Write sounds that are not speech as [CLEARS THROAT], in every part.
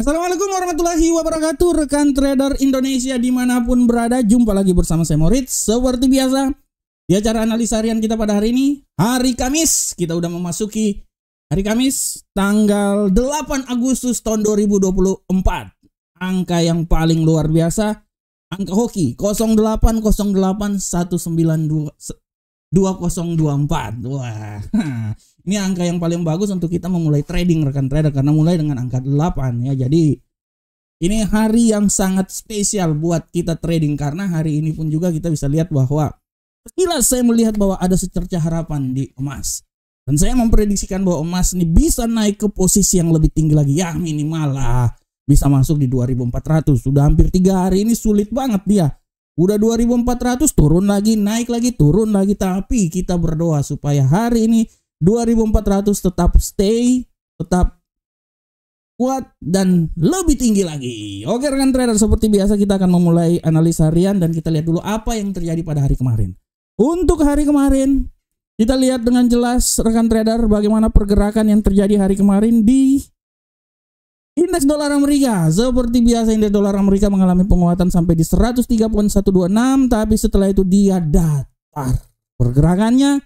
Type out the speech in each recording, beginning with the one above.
Assalamualaikum warahmatullahi wabarakatuh Rekan trader Indonesia dimanapun berada Jumpa lagi bersama saya Moritz Seperti biasa Di acara analisa harian kita pada hari ini Hari Kamis Kita udah memasuki hari Kamis Tanggal 8 Agustus tahun 2024 Angka yang paling luar biasa Angka hoki 08081929 2024. Wah. [LAUGHS] Ini angka yang paling bagus untuk kita memulai trading rekan trader karena mulai dengan angka 8 ya. Jadi ini hari yang sangat spesial buat kita trading karena hari ini pun juga kita bisa lihat bahwa sekilas saya melihat bahwa ada secerca harapan di emas. Dan saya memprediksikan bahwa emas ini bisa naik ke posisi yang lebih tinggi lagi ya minimal lah bisa masuk di 2400 sudah hampir tiga hari ini sulit banget dia Udah 2400 turun lagi, naik lagi, turun lagi. Tapi kita berdoa supaya hari ini 2400 tetap stay, tetap kuat dan lebih tinggi lagi. Oke rekan trader, seperti biasa kita akan memulai analisa harian dan kita lihat dulu apa yang terjadi pada hari kemarin. Untuk hari kemarin, kita lihat dengan jelas rekan trader bagaimana pergerakan yang terjadi hari kemarin di Indeks dolar Amerika seperti biasa indeks dolar Amerika mengalami penguatan sampai di 103.126 tapi setelah itu dia datar. Pergerakannya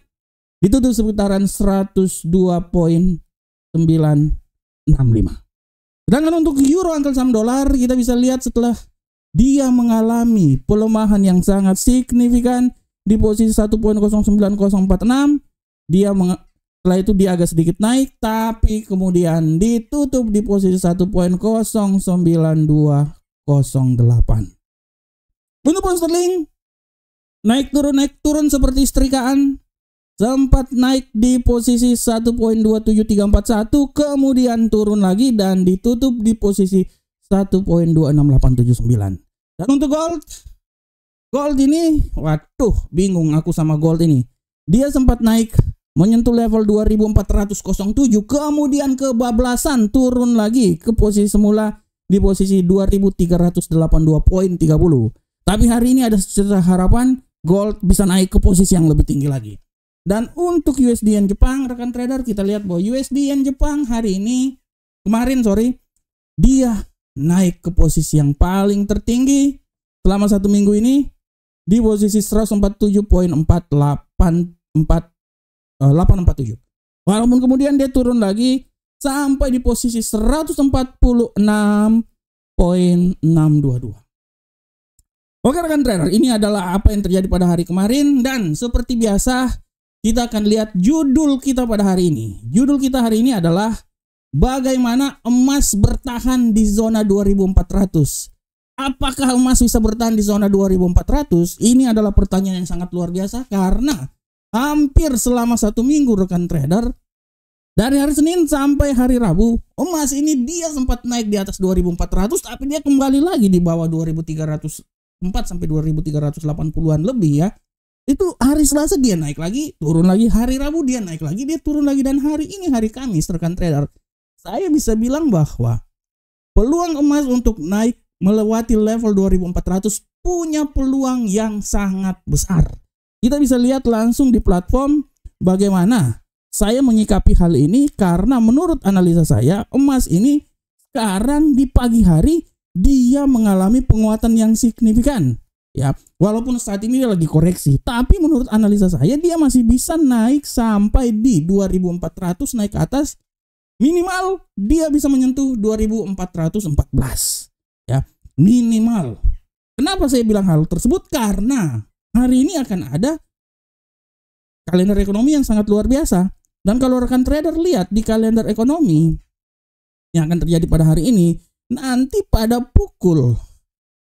ditutup seputaran 102.965. Sedangkan untuk euro antar saham dolar kita bisa lihat setelah dia mengalami pelemahan yang sangat signifikan di posisi 1.09046 dia setelah itu dia agak sedikit naik tapi kemudian ditutup di posisi 1.09208. Untuk pound sterling naik turun naik turun seperti setrikaan sempat naik di posisi 1.27341 kemudian turun lagi dan ditutup di posisi 1.26879. Dan untuk gold gold ini waduh bingung aku sama gold ini. Dia sempat naik menyentuh level 2407 kemudian kebablasan turun lagi ke posisi semula di posisi 2382 poin 30 tapi hari ini ada secara harapan gold bisa naik ke posisi yang lebih tinggi lagi dan untuk USD yen Jepang rekan trader kita lihat bahwa USD yen Jepang hari ini kemarin sorry dia naik ke posisi yang paling tertinggi selama satu minggu ini di posisi 147.484 847. Eh, Walaupun kemudian dia turun lagi sampai di posisi 146.622. Oke rekan trader, ini adalah apa yang terjadi pada hari kemarin dan seperti biasa kita akan lihat judul kita pada hari ini. Judul kita hari ini adalah bagaimana emas bertahan di zona 2400. Apakah emas bisa bertahan di zona 2400? Ini adalah pertanyaan yang sangat luar biasa karena hampir selama satu minggu rekan trader dari hari Senin sampai hari Rabu emas ini dia sempat naik di atas 2400 tapi dia kembali lagi di bawah 2304 sampai 2380-an lebih ya itu hari Selasa dia naik lagi turun lagi hari Rabu dia naik lagi dia turun lagi dan hari ini hari Kamis rekan trader saya bisa bilang bahwa peluang emas untuk naik melewati level 2400 punya peluang yang sangat besar kita bisa lihat langsung di platform bagaimana saya menyikapi hal ini karena menurut analisa saya emas ini sekarang di pagi hari dia mengalami penguatan yang signifikan ya. Walaupun saat ini dia lagi koreksi, tapi menurut analisa saya dia masih bisa naik sampai di 2400 naik ke atas minimal dia bisa menyentuh 2414 ya minimal kenapa saya bilang hal tersebut karena hari ini akan ada kalender ekonomi yang sangat luar biasa. Dan kalau rekan trader lihat di kalender ekonomi yang akan terjadi pada hari ini, nanti pada pukul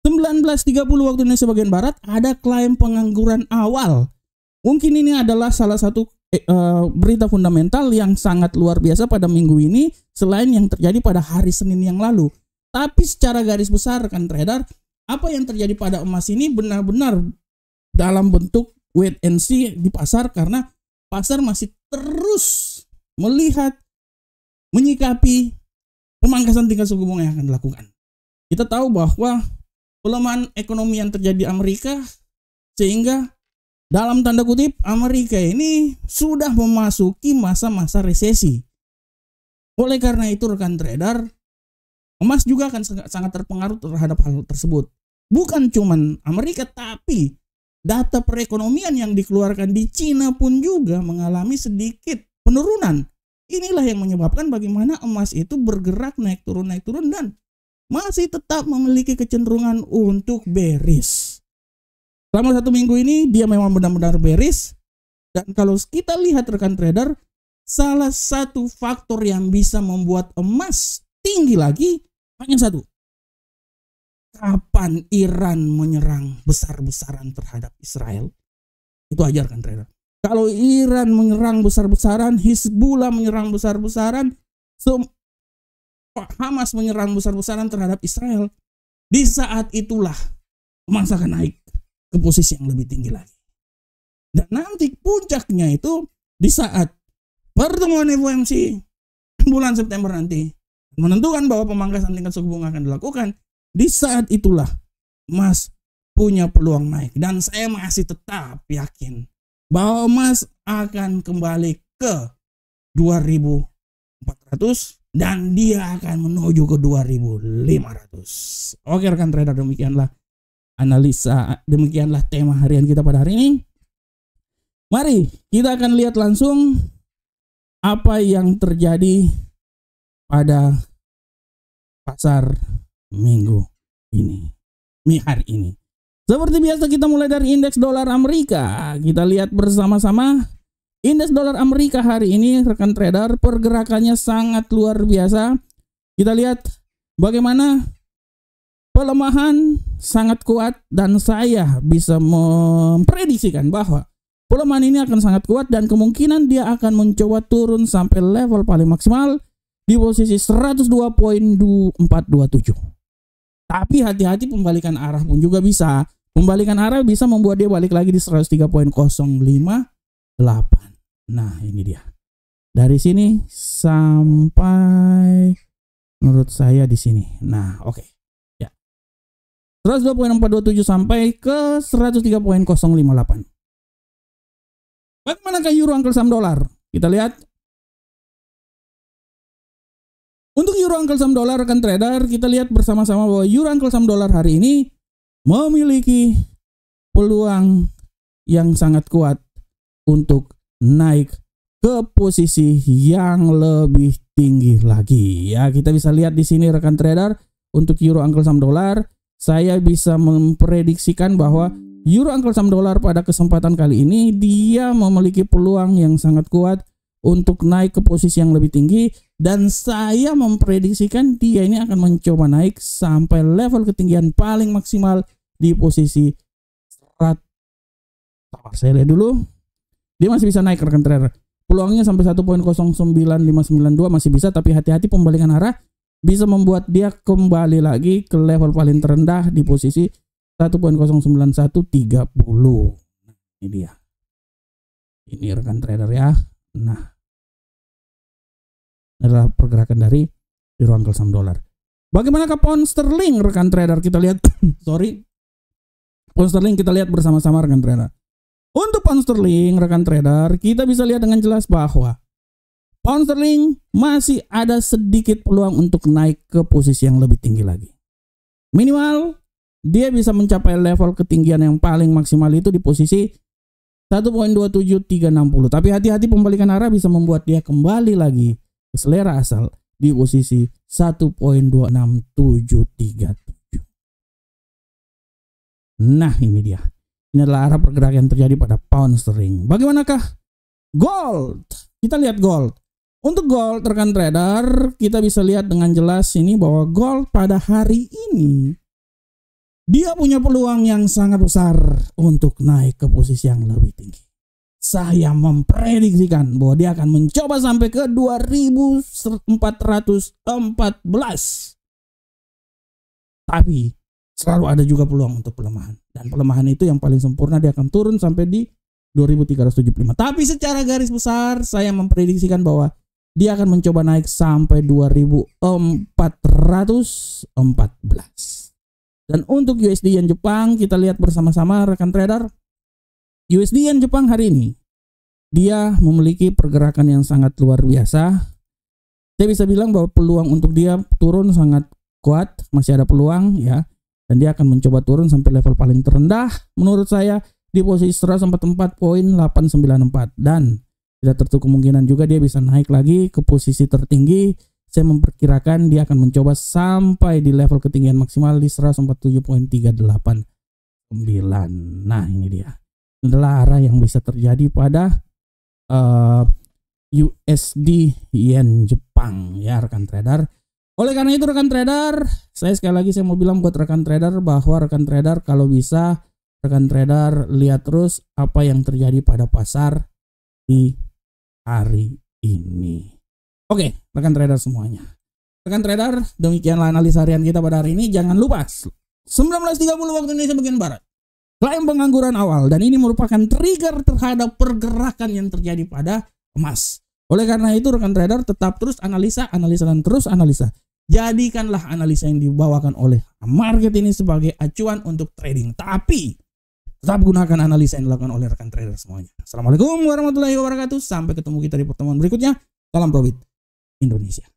19.30 waktu Indonesia bagian barat ada klaim pengangguran awal. Mungkin ini adalah salah satu eh, eh, berita fundamental yang sangat luar biasa pada minggu ini selain yang terjadi pada hari Senin yang lalu. Tapi secara garis besar rekan trader, apa yang terjadi pada emas ini benar-benar dalam bentuk wait and see di pasar karena pasar masih terus melihat menyikapi pemangkasan tingkat suku bunga yang akan dilakukan. Kita tahu bahwa pelemahan ekonomi yang terjadi di Amerika sehingga dalam tanda kutip Amerika ini sudah memasuki masa-masa resesi. Oleh karena itu rekan trader emas juga akan sangat terpengaruh terhadap hal tersebut. Bukan cuman Amerika tapi data perekonomian yang dikeluarkan di Cina pun juga mengalami sedikit penurunan. Inilah yang menyebabkan bagaimana emas itu bergerak naik turun naik turun dan masih tetap memiliki kecenderungan untuk bearish. Selama satu minggu ini dia memang benar-benar bearish dan kalau kita lihat rekan trader salah satu faktor yang bisa membuat emas tinggi lagi hanya satu kapan Iran menyerang besar-besaran terhadap Israel. Itu ajarkan trader. Kalau Iran menyerang besar-besaran, Hizbullah menyerang besar-besaran, so, Hamas menyerang besar-besaran terhadap Israel. Di saat itulah Hamas akan naik ke posisi yang lebih tinggi lagi. Dan nanti puncaknya itu di saat pertemuan FOMC bulan September nanti menentukan bahwa pemangkasan tingkat suku bunga akan dilakukan di saat itulah Mas punya peluang naik dan saya masih tetap yakin bahwa Mas akan kembali ke 2400 dan dia akan menuju ke 2500. Oke rekan trader demikianlah analisa demikianlah tema harian kita pada hari ini. Mari kita akan lihat langsung apa yang terjadi pada pasar minggu ini. mi Hari ini. Seperti biasa kita mulai dari indeks dolar Amerika. Kita lihat bersama-sama Indeks dolar Amerika hari ini rekan trader pergerakannya sangat luar biasa. Kita lihat bagaimana pelemahan sangat kuat dan saya bisa memprediksikan bahwa pelemahan ini akan sangat kuat dan kemungkinan dia akan mencoba turun sampai level paling maksimal di posisi 102.427. Tapi hati-hati pembalikan arah pun juga bisa. Pembalikan arah bisa membuat dia balik lagi di 103.058. Nah, ini dia. Dari sini sampai menurut saya di sini. Nah, oke. Okay. Ya. 102.427 sampai ke 103.058. Bagaimana ke euro Uncle saham dolar? Kita lihat untuk Euro Uncle Sam Dollar rekan trader, kita lihat bersama-sama bahwa Euro Uncle Sam Dollar hari ini memiliki peluang yang sangat kuat untuk naik ke posisi yang lebih tinggi lagi. Ya, kita bisa lihat di sini rekan trader untuk Euro Uncle Sam Dollar, saya bisa memprediksikan bahwa Euro Uncle Sam Dollar pada kesempatan kali ini dia memiliki peluang yang sangat kuat untuk naik ke posisi yang lebih tinggi dan saya memprediksikan dia ini akan mencoba naik sampai level ketinggian paling maksimal di posisi 100 saya lihat dulu dia masih bisa naik rekan trader peluangnya sampai 1.09592 masih bisa tapi hati-hati pembalikan arah bisa membuat dia kembali lagi ke level paling terendah di posisi 1.09130 nah, ini dia ini rekan trader ya nah adalah pergerakan dari euro uncle saham dolar. Bagaimana ke pound sterling rekan trader? Kita lihat, [CLEARS THROAT] sorry, pound sterling kita lihat bersama-sama rekan trader. Untuk pound sterling rekan trader, kita bisa lihat dengan jelas bahwa pound sterling masih ada sedikit peluang untuk naik ke posisi yang lebih tinggi lagi. Minimal dia bisa mencapai level ketinggian yang paling maksimal itu di posisi 1.27360. Tapi hati-hati pembalikan arah bisa membuat dia kembali lagi selera asal di posisi 1.26737. Nah ini dia. Ini adalah arah pergerakan yang terjadi pada pound sterling. Bagaimanakah gold? Kita lihat gold. Untuk gold rekan trader kita bisa lihat dengan jelas ini bahwa gold pada hari ini dia punya peluang yang sangat besar untuk naik ke posisi yang lebih tinggi saya memprediksikan bahwa dia akan mencoba sampai ke 2414. Tapi selalu ada juga peluang untuk pelemahan. Dan pelemahan itu yang paling sempurna dia akan turun sampai di 2375. Tapi secara garis besar saya memprediksikan bahwa dia akan mencoba naik sampai 2414. Dan untuk USD yang Jepang kita lihat bersama-sama rekan trader USD Yen Jepang hari ini dia memiliki pergerakan yang sangat luar biasa. Saya bisa bilang bahwa peluang untuk dia turun sangat kuat, masih ada peluang ya. Dan dia akan mencoba turun sampai level paling terendah menurut saya di posisi 144.894 dan tidak tertutup kemungkinan juga dia bisa naik lagi ke posisi tertinggi. Saya memperkirakan dia akan mencoba sampai di level ketinggian maksimal di 147.389. Nah, ini dia lara yang bisa terjadi pada uh, eh, USD Yen Jepang ya rekan trader. Oleh karena itu rekan trader, saya sekali lagi saya mau bilang buat rekan trader bahwa rekan trader kalau bisa rekan trader lihat terus apa yang terjadi pada pasar di hari ini. Oke, rekan trader semuanya. Rekan trader, demikianlah analisa harian kita pada hari ini. Jangan lupa 19.30 waktu Indonesia bagian barat klaim pengangguran awal dan ini merupakan trigger terhadap pergerakan yang terjadi pada emas. Oleh karena itu rekan trader tetap terus analisa, analisa dan terus analisa. Jadikanlah analisa yang dibawakan oleh market ini sebagai acuan untuk trading. Tapi tetap gunakan analisa yang dilakukan oleh rekan trader semuanya. Assalamualaikum warahmatullahi wabarakatuh. Sampai ketemu kita di pertemuan berikutnya. Salam Profit Indonesia.